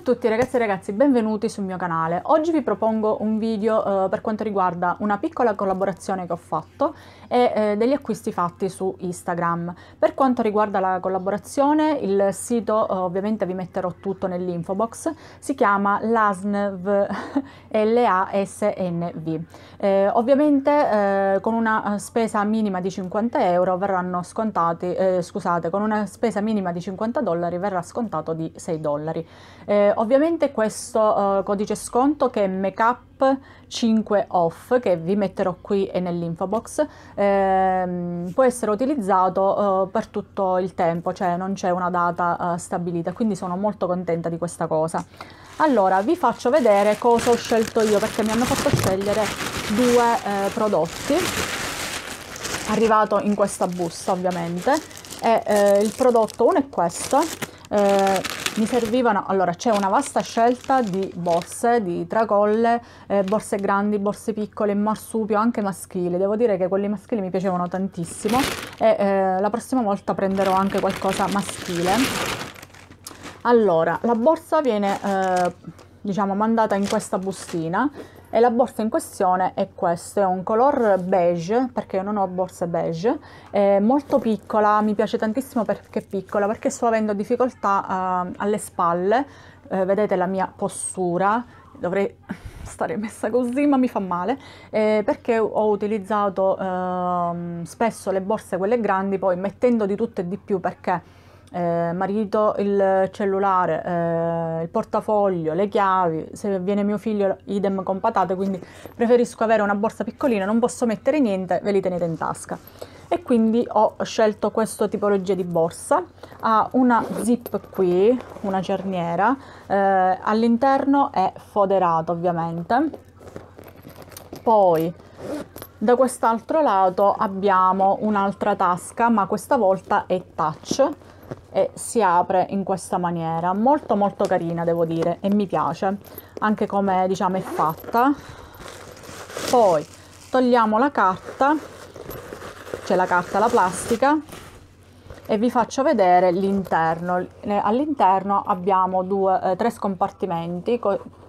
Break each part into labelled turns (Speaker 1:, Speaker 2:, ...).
Speaker 1: a tutti ragazzi e ragazzi, benvenuti sul mio canale. Oggi vi propongo un video eh, per quanto riguarda una piccola collaborazione che ho fatto e eh, degli acquisti fatti su Instagram. Per quanto riguarda la collaborazione, il sito, eh, ovviamente vi metterò tutto nell'info box, si chiama lasnv, L-A-S-N-V. Eh, ovviamente eh, con una eh, spesa minima di 50 euro verranno scontati, scusate, con una spesa minima di 50 dollari verrà scontato di 6 dollari. Eh, ovviamente questo uh, codice sconto che è Makeup 5 off che vi metterò qui e nell'info box ehm, può essere utilizzato uh, per tutto il tempo cioè non c'è una data uh, stabilita quindi sono molto contenta di questa cosa allora vi faccio vedere cosa ho scelto io perché mi hanno fatto scegliere due eh, prodotti arrivato in questa busta ovviamente e eh, il prodotto uno è questo eh, mi servivano allora c'è una vasta scelta di borse di tracolle eh, borse grandi borse piccole marsupio anche maschili devo dire che quelli maschili mi piacevano tantissimo e eh, la prossima volta prenderò anche qualcosa maschile allora la borsa viene eh, diciamo mandata in questa bustina e la borsa in questione è questa, è un color beige, perché io non ho borsa beige, è molto piccola, mi piace tantissimo perché è piccola, perché sto avendo difficoltà uh, alle spalle, uh, vedete la mia postura, dovrei stare messa così ma mi fa male eh, perché ho utilizzato eh, spesso le borse quelle grandi poi mettendo di tutto e di più perché eh, marito il cellulare, eh, il portafoglio, le chiavi, se viene mio figlio idem con patate, quindi preferisco avere una borsa piccolina, non posso mettere niente, ve li tenete in tasca. E quindi ho scelto questa tipologia di borsa, ha una zip qui, una cerniera, eh, all'interno è foderato ovviamente, poi da quest'altro lato abbiamo un'altra tasca ma questa volta è touch e si apre in questa maniera molto molto carina devo dire e mi piace anche come diciamo è fatta poi togliamo la carta cioè la carta la plastica e vi faccio vedere l'interno all'interno abbiamo due, eh, tre scompartimenti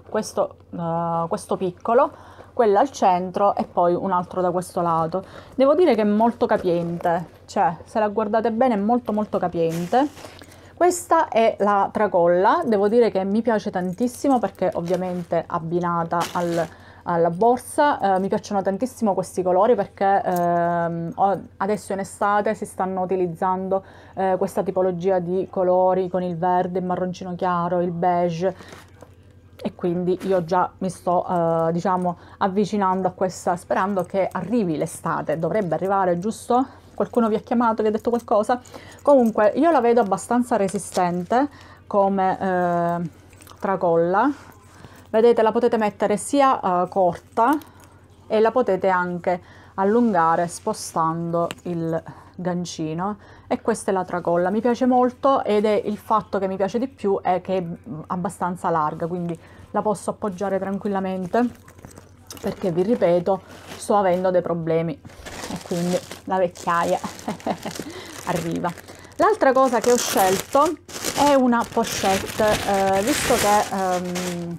Speaker 1: questo, eh, questo piccolo quello al centro e poi un altro da questo lato devo dire che è molto capiente c'è, cioè, se la guardate bene è molto molto capiente. Questa è la tracolla, devo dire che mi piace tantissimo perché ovviamente abbinata al, alla borsa, eh, mi piacciono tantissimo questi colori perché ehm, adesso in estate si stanno utilizzando eh, questa tipologia di colori con il verde, il marroncino chiaro, il beige, e quindi io già mi sto eh, diciamo avvicinando a questa sperando che arrivi l'estate dovrebbe arrivare giusto qualcuno vi ha chiamato, vi ha detto qualcosa. Comunque io la vedo abbastanza resistente come eh, tracolla. Vedete la potete mettere sia eh, corta e la potete anche allungare spostando il gancino e questa è la tracolla mi piace molto ed è il fatto che mi piace di più è che è abbastanza larga quindi la posso appoggiare tranquillamente perché vi ripeto sto avendo dei problemi e quindi la vecchiaia arriva. L'altra cosa che ho scelto è una pochette, eh, visto che ehm,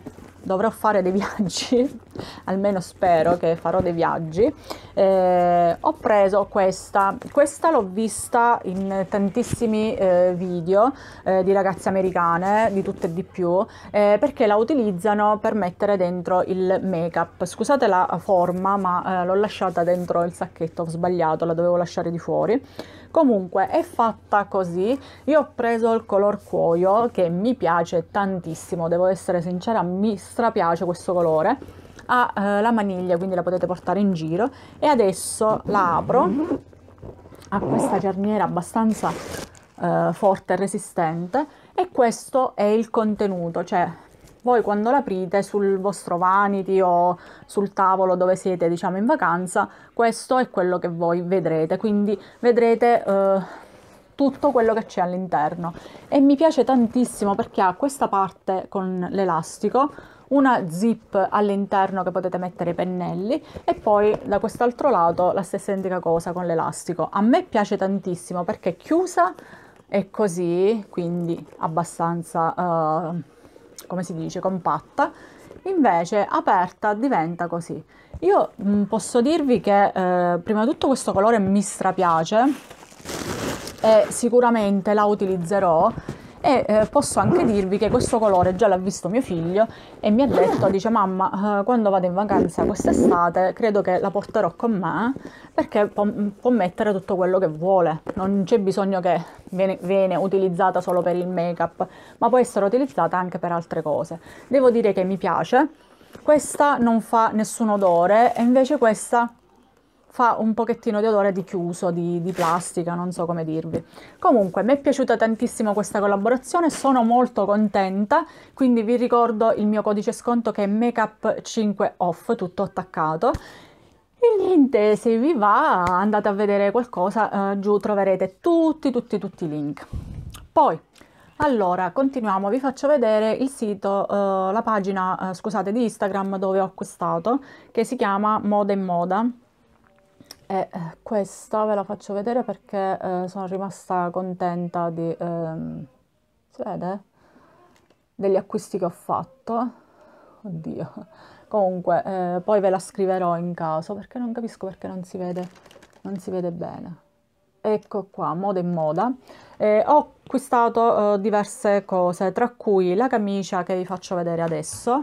Speaker 1: dovrò fare dei viaggi, almeno spero che farò dei viaggi, eh, ho preso questa. Questa l'ho vista in tantissimi eh, video eh, di ragazze americane, di tutte e di più, eh, perché la utilizzano per mettere dentro il make-up. Scusate la forma, ma eh, l'ho lasciata dentro il sacchetto, ho sbagliato, la dovevo lasciare di fuori comunque è fatta così io ho preso il color cuoio che mi piace tantissimo devo essere sincera mi strapiace questo colore ha eh, la maniglia quindi la potete portare in giro e adesso la apro ha questa cerniera abbastanza eh, forte e resistente e questo è il contenuto cioè voi quando l'aprite sul vostro vanity o sul tavolo dove siete diciamo in vacanza questo è quello che voi vedrete quindi vedrete eh, tutto quello che c'è all'interno e mi piace tantissimo perché ha questa parte con l'elastico una zip all'interno che potete mettere i pennelli e poi da quest'altro lato la stessa identica cosa con l'elastico a me piace tantissimo perché è chiusa è così quindi abbastanza eh, come si dice, compatta, invece aperta diventa così. Io mh, mm, posso dirvi che eh, prima di tutto questo colore mi strapiace e sicuramente la utilizzerò e eh, posso anche dirvi che questo colore già l'ha visto mio figlio e mi ha detto, dice mamma, eh, quando vado in vacanza quest'estate credo che la porterò con me perché può, mm, può mettere tutto quello che vuole, non c'è bisogno che viene, viene, utilizzata solo per il make-up, ma può essere utilizzata anche per altre cose. Devo dire che mi piace, questa non fa nessun odore e invece questa fa un pochettino di odore di chiuso, di, di plastica, non so come dirvi. Comunque, mi è piaciuta tantissimo questa collaborazione, sono molto contenta, quindi vi ricordo il mio codice sconto che è makeup5off, tutto attaccato. E niente, se vi va andate a vedere qualcosa, eh, giù troverete tutti, tutti, tutti i link. Poi, allora, continuiamo, vi faccio vedere il sito, eh, la pagina, eh, scusate, di Instagram dove ho acquistato, che si chiama Moda in Moda e eh, questa ve la faccio vedere perché eh, sono rimasta contenta di, ehm, si vede? degli acquisti che ho fatto. Oddio. Comunque, eh, poi ve la scriverò in caso perché non capisco perché non si vede, non si vede bene. Ecco qua, moda in moda. Eh, ho acquistato eh, diverse cose, tra cui la camicia che vi faccio vedere adesso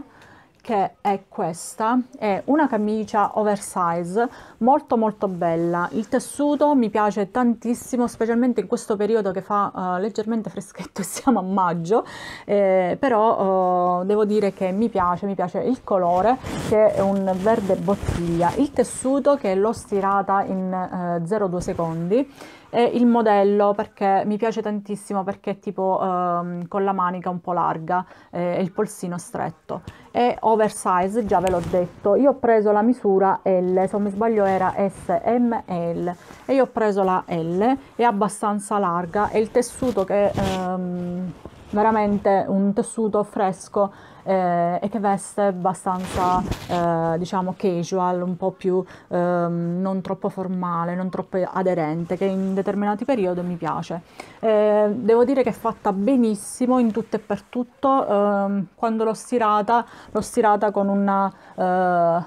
Speaker 1: che è questa è una camicia oversize molto molto bella il tessuto mi piace tantissimo specialmente in questo periodo che fa uh, leggermente freschetto siamo a maggio eh, però uh, devo dire che mi piace mi piace il colore che è un verde bottiglia il tessuto che l'ho stirata in uh, eh, 0,2 secondi e il modello perché mi piace tantissimo perché è tipo ehm, con la manica un po' larga e il polsino stretto è oversize già ve l'ho detto io ho preso la misura L se non mi sbaglio era SML, e io ho preso la L è abbastanza larga e il tessuto che ehm, veramente un tessuto fresco eh, e che veste abbastanza eh, diciamo casual, un po' più ehm, non troppo formale, non troppo aderente, che in determinati periodi mi piace. Eh, devo dire che è fatta benissimo in tutto e per tutto, ehm, quando l'ho stirata, l'ho stirata con una eh,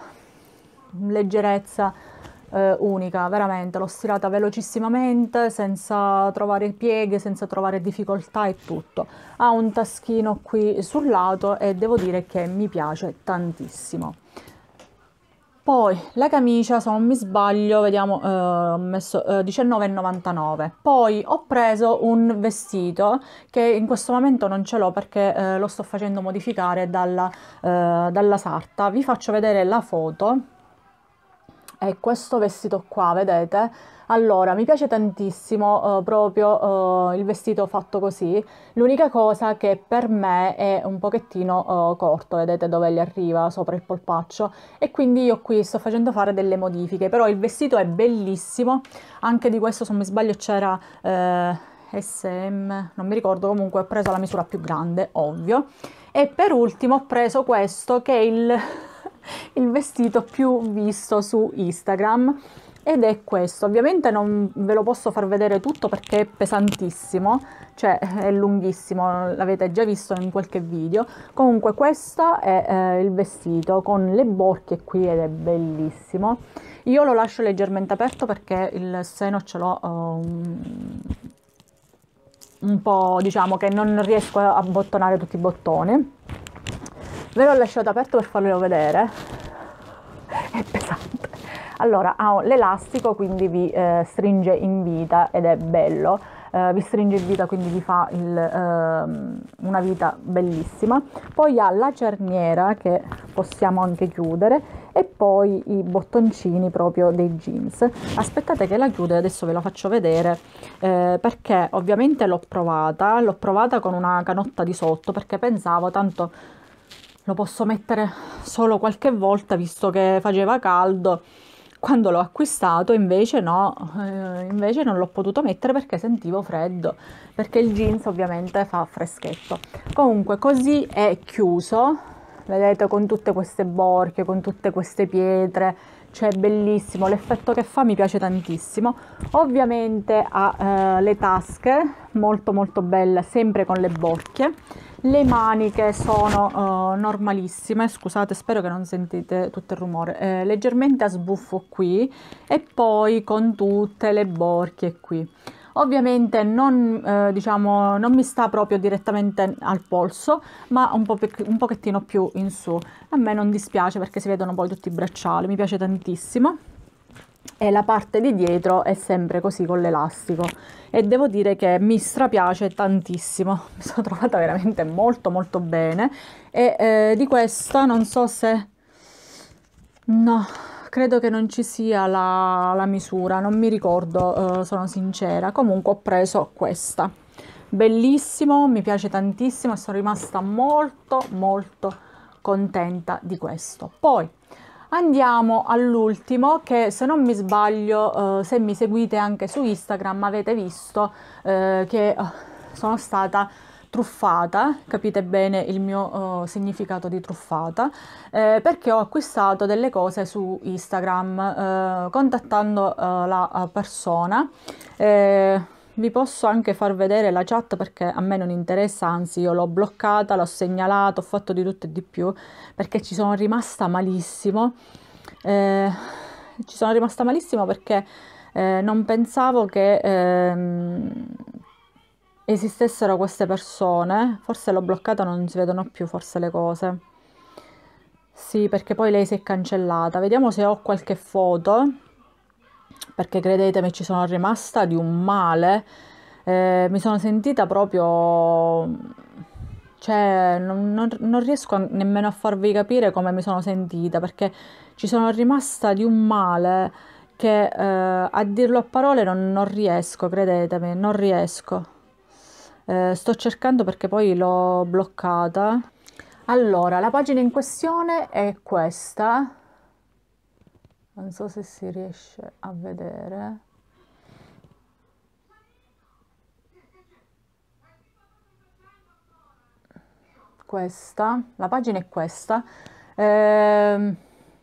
Speaker 1: leggerezza eh, unica, veramente, l'ho stirata velocissimamente, senza trovare pieghe, senza trovare difficoltà e tutto. Ha un taschino qui sul lato e devo dire che mi piace tantissimo. Poi la camicia, se non mi sbaglio, vediamo, eh, ho eh, messo eh, 19,99. Poi ho preso un vestito che in questo momento non ce l'ho perché eh, lo sto facendo modificare dalla, eh, dalla sarta. Vi faccio vedere la foto è questo vestito qua, vedete? Allora, mi piace tantissimo eh, proprio eh, il vestito fatto così, l'unica cosa che per me è un pochettino eh, corto, vedete dove gli arriva sopra il polpaccio, e quindi io qui sto facendo fare delle modifiche, però il vestito è bellissimo, anche di questo se non mi sbaglio c'era... Eh, SM, non mi ricordo, comunque ho preso la misura più grande, ovvio. E per ultimo ho preso questo che è il il vestito più visto su Instagram ed è questo ovviamente non ve lo posso far vedere tutto perché è pesantissimo cioè è lunghissimo l'avete già visto in qualche video comunque questo è eh, il vestito con le borchie qui ed è bellissimo io lo lascio leggermente aperto perché il seno ce l'ho um, un po' diciamo che non riesco a bottonare tutti i bottoni ve l'ho lasciato aperto per farvelo vedere è pesante allora ha l'elastico quindi vi eh, stringe in vita ed è bello eh, vi stringe in vita quindi vi fa il, eh, una vita bellissima poi ha la cerniera che possiamo anche chiudere e poi i bottoncini proprio dei jeans aspettate che la chiude adesso ve la faccio vedere eh, perché ovviamente l'ho provata l'ho provata con una canotta di sotto perché pensavo tanto lo posso mettere solo qualche volta visto che faceva caldo. Quando l'ho acquistato invece no, eh, invece non l'ho potuto mettere perché sentivo freddo, perché il jeans ovviamente fa freschetto. Comunque così è chiuso, vedete con tutte queste borchie, con tutte queste pietre, cioè bellissimo, l'effetto che fa mi piace tantissimo. Ovviamente ha eh, le tasche, molto molto belle, sempre con le bocche. Le maniche sono eh, normalissime, scusate, spero che non sentite tutto il rumore, eh, leggermente a sbuffo qui e poi con tutte le borchie qui ovviamente non, eh, diciamo, non mi sta proprio direttamente al polso ma un, po un pochettino più in su a me non dispiace perché si vedono poi tutti i bracciali mi piace tantissimo e la parte di dietro è sempre così con l'elastico e devo dire che mi strapiace tantissimo mi sono trovata veramente molto molto bene e eh, di questa non so se no credo che non ci sia la, la misura, non mi ricordo, eh, sono sincera. Comunque ho preso questa. Bellissimo, mi piace tantissimo sono rimasta molto molto contenta di questo. Poi andiamo all'ultimo che se non mi sbaglio, eh, se mi seguite anche su Instagram avete visto eh, che eh, sono stata truffata, capite bene il mio uh, significato di truffata, eh, perché ho acquistato delle cose su Instagram eh, contattando eh, la eh, persona. Eh, vi posso anche far vedere la chat perché a me non interessa, anzi io l'ho bloccata, l'ho segnalata, ho fatto di tutto e di più perché ci sono rimasta malissimo. ci sono rimasta malissimo perché non pensavo che ehm, esistessero queste persone, forse l'ho bloccata, non si vedono più forse le cose. Sì, perché poi lei si è cancellata. Vediamo se ho qualche foto, perché credetemi ci sono rimasta di un male. Eh, mi sono sentita proprio... Cioè, non, non, non riesco nemmeno a farvi capire come mi sono sentita, perché ci sono rimasta di un male che eh, a dirlo a parole non, non riesco, credetemi, non riesco eh, sto cercando perché poi l'ho bloccata allora la pagina in questione è questa non so se si riesce a vedere questa la pagina è questa eh,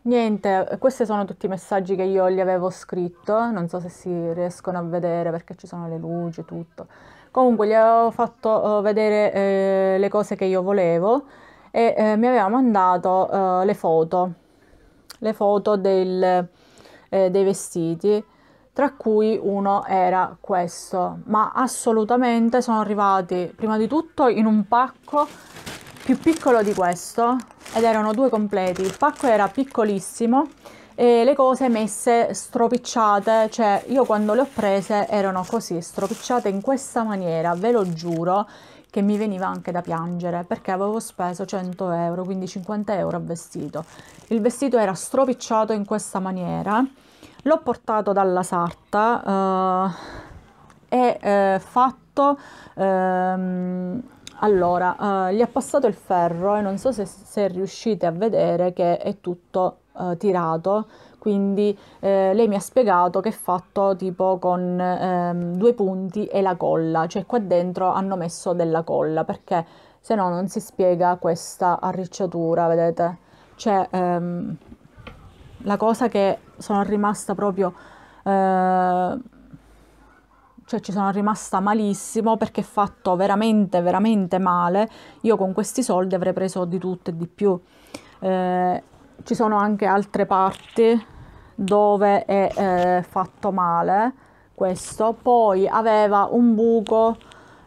Speaker 1: Niente, questi sono tutti i messaggi che io gli avevo scritto, non so se si riescono a vedere perché ci sono le luci e tutto. Comunque gli avevo fatto eh, vedere eh, le cose che io volevo e eh, mi aveva mandato eh, le foto, le foto del, eh, dei vestiti, tra cui uno era questo, ma assolutamente sono arrivati prima di tutto in un pacco più piccolo di questo ed erano due completi. Il pacco era piccolissimo e le cose messe stropicciate, cioè io quando le ho prese erano così stropicciate in questa maniera, ve lo giuro che mi veniva anche da piangere perché avevo speso 100 euro, quindi 50 euro a vestito. Il vestito era stropicciato in questa maniera, l'ho portato dalla sarta eh, e eh, fatto... Ehm, allora, eh, gli ha passato il ferro e non so se, se riuscite a vedere che è tutto eh, tirato, quindi eh, lei mi ha spiegato che è fatto tipo con ehm, due punti e la colla, cioè qua dentro hanno messo della colla perché se no non si spiega questa arricciatura, vedete? Cioè, ehm, la cosa che sono rimasta proprio... Eh, cioè ci sono rimasta malissimo perché fatto veramente veramente male io con questi soldi avrei preso di tutto e di più eh, ci sono anche altre parti dove è eh, fatto male questo poi aveva un buco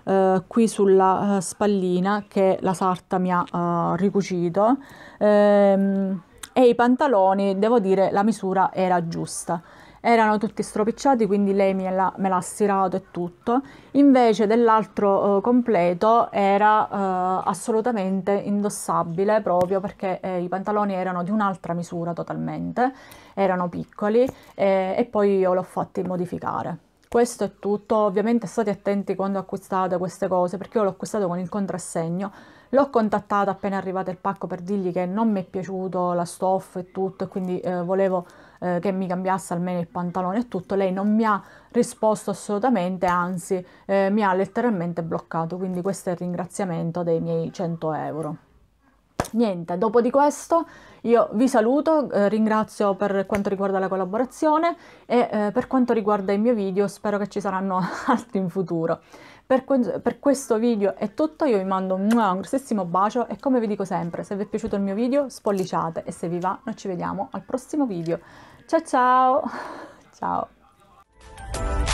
Speaker 1: eh, qui sulla eh, spallina che la sarta mi ha eh, ricucito ehm, e i pantaloni devo dire la misura era giusta erano tutti stropicciati, quindi lei me l'ha, me l'ha stirato e tutto. Invece dell'altro eh, completo era eh, assolutamente indossabile proprio perché eh, i pantaloni erano di un'altra misura totalmente, erano piccoli eh, e poi io l'ho fatti modificare. Questo è tutto, ovviamente state attenti quando acquistate queste cose perché io l'ho acquistato con il contrassegno L'ho contattata appena arrivato il pacco per dirgli che non mi è piaciuto la stoffa e tutto, e quindi eh, volevo eh, che mi cambiasse almeno il pantalone e tutto, lei non mi ha risposto assolutamente, anzi eh, mi ha letteralmente bloccato, quindi questo è il ringraziamento dei miei 100 euro. Niente, dopo di questo io vi saluto, eh, ringrazio per quanto riguarda la collaborazione e eh, per quanto riguarda i miei video spero che ci saranno altri in futuro. Per, que per questo video è tutto, io vi mando un grossissimo bacio e come vi dico sempre, se vi è piaciuto il mio video spolliciate e se vi va noi ci vediamo al prossimo video. Ciao ciao! Ciao!